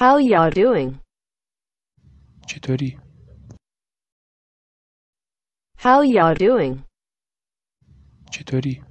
How y'all doing? Chitori. How y'all doing? Chitori.